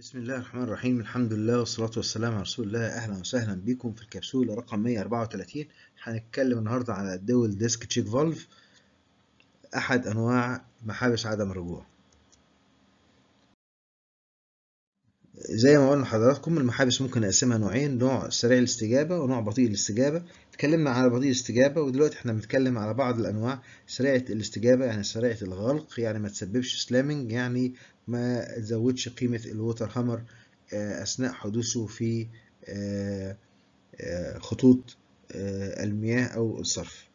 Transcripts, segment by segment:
بسم الله الرحمن الرحيم الحمد لله والصلاة والسلام على رسول الله أهلا وسهلا بكم في الكبسولة رقم 134 هنتكلم النهاردة على الدول ديسك تشيك فولف أحد أنواع محابس عدم الرجوع زي ما قلنا لحضراتكم المحابس ممكن نقسمها نوعين نوع سريع الاستجابة ونوع بطيء الاستجابة اتكلمنا على بطيء الاستجابة ودلوقتي احنا بنتكلم على بعض الأنواع سريعة الاستجابة يعني سريعة الغلق يعني ما تسببش سلامنج يعني ما تزودش قيمة الووتر هامر آه، أثناء حدوثه في آه، آه، خطوط المياه أو الصرف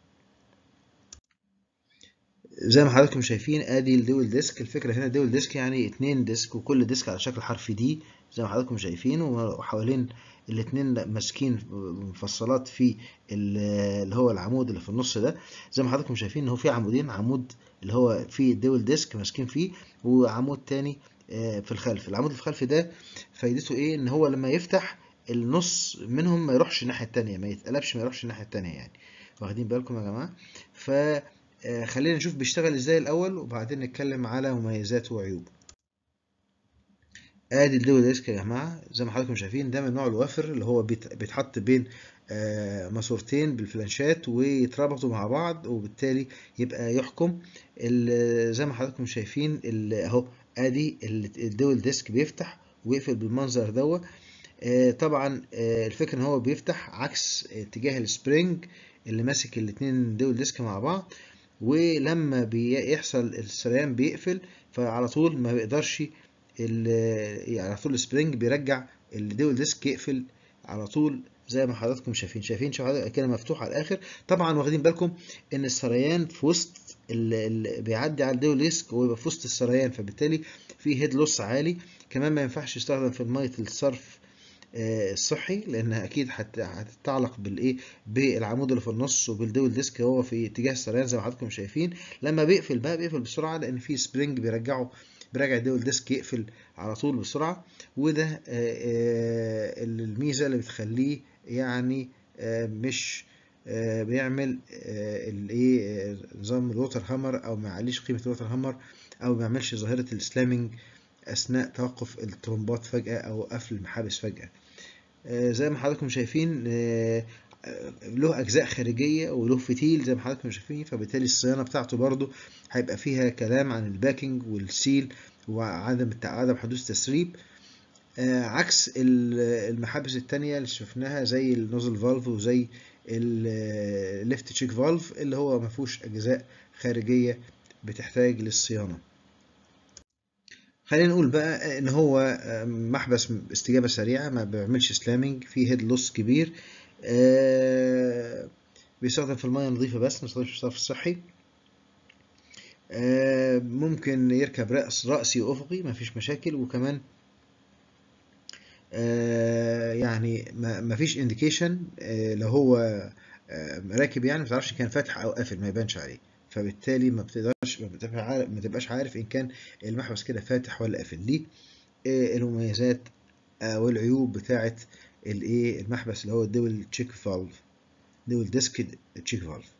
زي ما حضراتكم شايفين ادي الدول ديسك الفكره هنا الدول ديسك يعني اتنين ديسك وكل ديسك على شكل حرف دي زي ما حضراتكم شايفين وحوالين الاتنين ماسكين مفصلات في اللي هو العمود اللي في النص ده زي ما حضراتكم شايفين ان هو في عمودين عمود اللي هو في الدول ديسك ماسكين فيه وعمود تاني آه، في الخلف العمود اللي في الخلف ده فايدته ايه ان هو لما يفتح النص منهم ما يروحش الناحيه التانيه ما يتقلبش ما يروحش الناحيه التانيه يعني واخدين بالكم يا جماعه ف آه، خلينا نشوف بيشتغل ازاي الاول وبعدين نتكلم على مميزاته وعيوبه ادي الدول ديسك يا جماعه زي ما حضراتكم شايفين ده من نوع الوافر اللي هو بيتحط بين آه، ماسورتين بالفلانشات ويتربطوا مع بعض وبالتالي يبقى يحكم زي ما حضراتكم شايفين اهو ادي الدول ديسك بيفتح ويقفل بالمنظر دوت آه، طبعا الفكره ان هو بيفتح عكس اتجاه السبرينج اللي ماسك الاتنين دول ديسك مع بعض ولما بيحصل السريان بيقفل فعلى طول ما بيقدرش يعني على طول السبرينج بيرجع الديول ديسك يقفل على طول زي ما حضراتكم شايفين شايفين حضرتك كده مفتوح على الاخر طبعا واخدين بالكم ان السريان في وسط اللي بيعدي على الديول ديسك ويبقى في وسط السريان فبالتالي في هيد لوس عالي كمان ما ينفعش يستخدم في الميه الصرف آه، صحي لانها اكيد هتتعلق بالايه بالعمود اللي في النص وبالدول ديسك هو في اتجاه السريان زي ما حضراتكم شايفين لما بيقفل بقى بيقفل بسرعه لان في سبرينج بيرجعه بيرجع الدول ديسك يقفل على طول بسرعه وده آه، آه، الميزه اللي بتخليه يعني مش بيعمل الايه نظام الوتر هامر او ما يعليش قيمه الوتر هامر او ما يعملش ظاهره السلامنج أثناء توقف الترمبات فجأة أو قفل المحابس فجأة آه، زي ما حضراتكم شايفين آه، آه، له أجزاء خارجية وله فتيل زي ما حضراتكم شايفين فبالتالي الصيانة بتاعته برضو هيبقى فيها كلام عن الباكينج والسيل وعدم عدم حدوث تسريب عكس المحابس التانية اللي شفناها زي النوزل فالف وزي الليفت تشيك فالف اللي هو مفهوش أجزاء خارجية بتحتاج للصيانة خلينا نقول بقى ان هو محبس استجابه سريعه ما بيعملش سلامنج فيه هيد لوس كبير آه، بيستخدم في الميه النظيفه بس ما بيستخدمش في الصرف الصحي آه، ممكن يركب رأس رأسي ما مفيش مشاكل وكمان آه، يعني مفيش انديكيشن لو هو راكب يعني متعرفش كان فاتح أو قافل ما يبانش عليه فبالتالي ما بتقدرش ما بتبقاش عارف ان كان المحبس كده فاتح ولا قافل دي آه، المميزات آه، والعيوب بتاعه الايه المحبس اللي هو الدول تشيك فالف دول ديسك تشيك فالف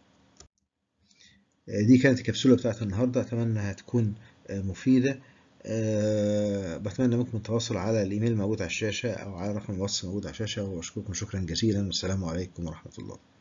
آه، دي كانت الكبسوله بتاعت النهارده اتمنى هتكون مفيده أه بتمنى منكم التواصل على الايميل موجود على الشاشه او على رقم الواتس موجود على الشاشه واشكركم شكرا جزيلا والسلام عليكم ورحمه الله